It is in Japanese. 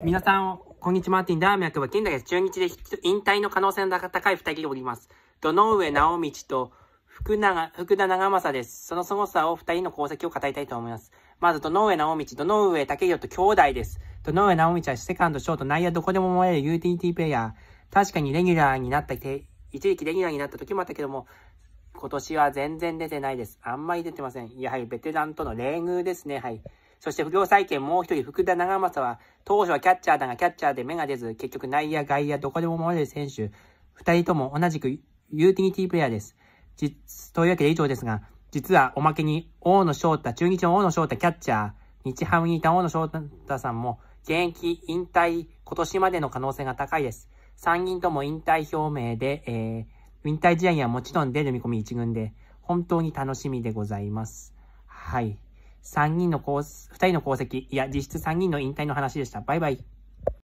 皆さん、こんにちは、マーティン・ダーミアクは金田です。中日で引退の可能性の高い二人でおります。土上直道と福永、福田長政です。その凄さを二人の功績を語りたいと思います。まず、土上直道、土上武雄と兄弟です。土上直道はセカンド、ショート、内野どこでも思える UTT プレイヤー。確かにレギュラーになった、一時期レギュラーになった時もあったけども、今年は全然出てないです。あんまり出てません。やはりベテランとの冷遇ですね。はい。そして不良債権もう一人、福田長政は、当初はキャッチャーだがキャッチャーで目が出ず、結局内野、外野、どこでも守れる選手、二人とも同じくユーティニティプレイヤーです。実、というわけで以上ですが、実はおまけに、大野翔太、中日の大野翔太キャッチャー、日ハムにいた大野翔太さんも、現役引退、今年までの可能性が高いです。3人とも引退表明で、えー、引退試合にはもちろん出る見込み1軍で、本当に楽しみでございます。はい。3人の功、2人の功績、いや、実質3人の引退の話でした。バイバイ。